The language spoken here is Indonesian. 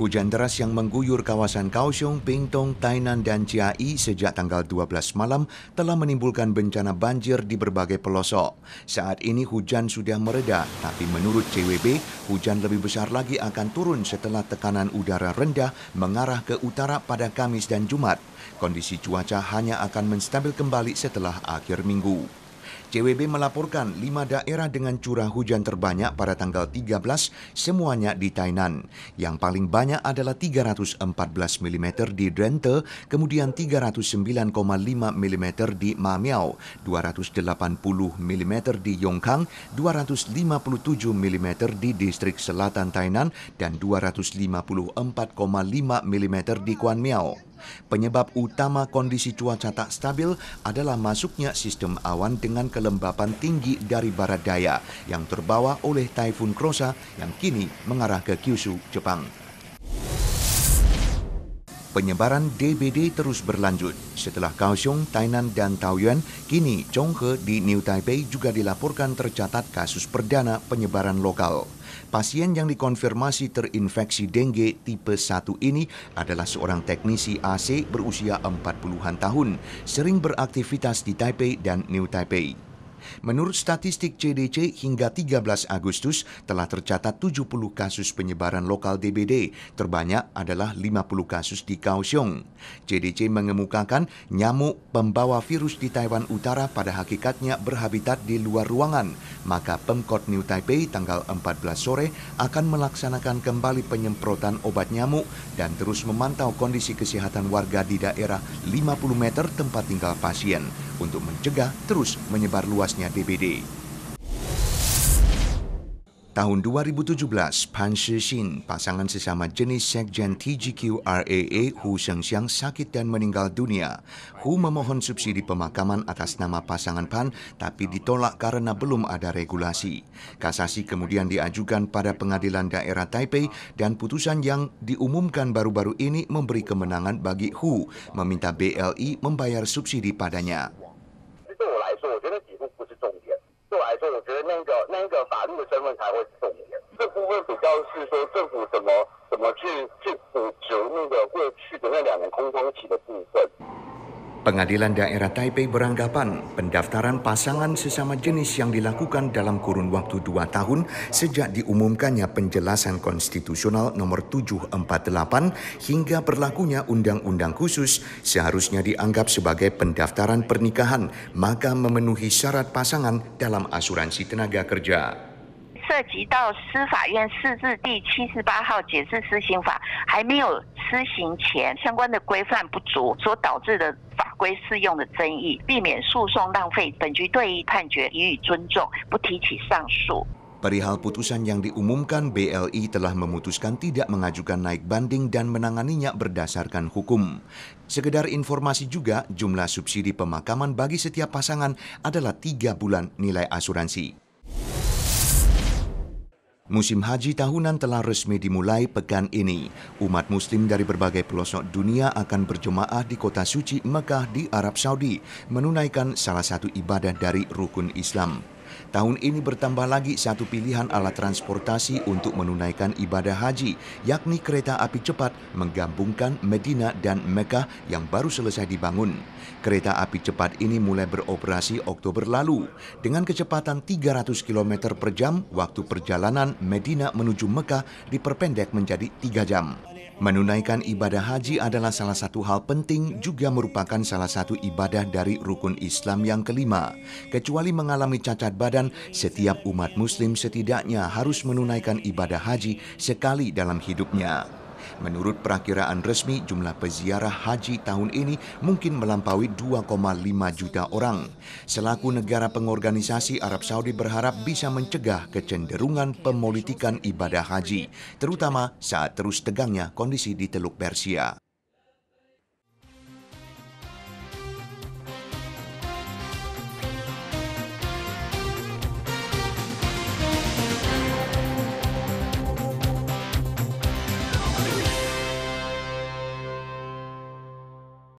Hujan deras yang mengguyur kawasan Kaohsiung, Pingtung, Tainan, dan Jiai sejak tanggal 12 malam telah menimbulkan bencana banjir di berbagai pelosok. Saat ini hujan sudah mereda, tapi menurut CWB, hujan lebih besar lagi akan turun setelah tekanan udara rendah mengarah ke utara pada Kamis dan Jumat. Kondisi cuaca hanya akan menstabil kembali setelah akhir minggu. CWB melaporkan lima daerah dengan curah hujan terbanyak pada tanggal 13 semuanya di Tainan. Yang paling banyak adalah 314 mm di Drenthe, kemudian 309,5 mm di Mamiao, 280 mm di Yongkang, 257 mm di distrik selatan Tainan, dan 254,5 mm di Miao. Penyebab utama kondisi cuaca tak stabil adalah masuknya sistem awan dengan kelembapan tinggi dari barat daya yang terbawa oleh Taifun Krosa yang kini mengarah ke Kyushu, Jepang. Penyebaran DBD terus berlanjut. Setelah Kaohsiung, Tainan, dan Taoyuan, kini Chonghe di New Taipei juga dilaporkan tercatat kasus perdana penyebaran lokal. Pasien yang dikonfirmasi terinfeksi dengue tipe 1 ini adalah seorang teknisi AC berusia 40-an tahun, sering beraktivitas di Taipei dan New Taipei. Menurut statistik CDC, hingga 13 Agustus telah tercatat 70 kasus penyebaran lokal DBD, terbanyak adalah 50 kasus di Kaohsiung. CDC mengemukakan nyamuk pembawa virus di Taiwan Utara pada hakikatnya berhabitat di luar ruangan, maka Pemkot New Taipei tanggal 14 sore akan melaksanakan kembali penyemprotan obat nyamuk dan terus memantau kondisi kesehatan warga di daerah 50 meter tempat tinggal pasien untuk mencegah terus menyebar luasnya DBD. Tahun 2017, Pan Shixin, pasangan sesama jenis Sekjen TGQRAA Hu Shengxiang sakit dan meninggal dunia. Hu memohon subsidi pemakaman atas nama pasangan Pan, tapi ditolak karena belum ada regulasi. Kasasi kemudian diajukan pada pengadilan daerah Taipei dan putusan yang diumumkan baru-baru ini memberi kemenangan bagi Hu, meminta BLI membayar subsidi padanya. 所以我觉得那个那个法律的身份才会重点。这部分比较是说政府怎么怎么去去补足那个过去的那两年空窗期的部分。Pengadilan Daerah Taipei beranggapan pendaftaran pasangan sesama jenis yang dilakukan dalam kurun waktu dua tahun sejak diumumkannya penjelasan konstitusional nomor 748 hingga berlakunya undang-undang khusus seharusnya dianggap sebagai pendaftaran pernikahan maka memenuhi syarat pasangan dalam asuransi tenaga kerja. 规适用的争议，避免诉讼浪费。本局对于判决予以尊重，不提起上诉。Perihal putusan yang diumumkan, BLI telah memutuskan tidak mengajukan naik banding dan menanganinya berdasarkan hukum. Sekedar informasi juga, jumlah subsidi pemakaman bagi setiap pasangan adalah tiga bulan nilai asuransi. Musim haji tahunan telah resmi dimulai pekan ini. Umat muslim dari berbagai pelosok dunia akan berjemaah di kota suci Mekah di Arab Saudi, menunaikan salah satu ibadah dari rukun Islam. Tahun ini bertambah lagi satu pilihan alat transportasi untuk menunaikan ibadah haji, yakni kereta api cepat menggabungkan Medina dan Mekah yang baru selesai dibangun. Kereta api cepat ini mulai beroperasi Oktober lalu dengan kecepatan 300 km per jam waktu perjalanan Medina menuju Mekah diperpendek menjadi 3 jam. Menunaikan ibadah haji adalah salah satu hal penting, juga merupakan salah satu ibadah dari rukun Islam yang kelima. Kecuali mengalami cacat badan, setiap umat Muslim setidaknya harus menunaikan ibadah haji sekali dalam hidupnya. Menurut perakiraan resmi, jumlah peziarah haji tahun ini mungkin melampaui 2,5 juta orang. Selaku negara pengorganisasi, Arab Saudi berharap bisa mencegah kecenderungan pemolitikan ibadah haji, terutama saat terus tegangnya kondisi di Teluk Persia.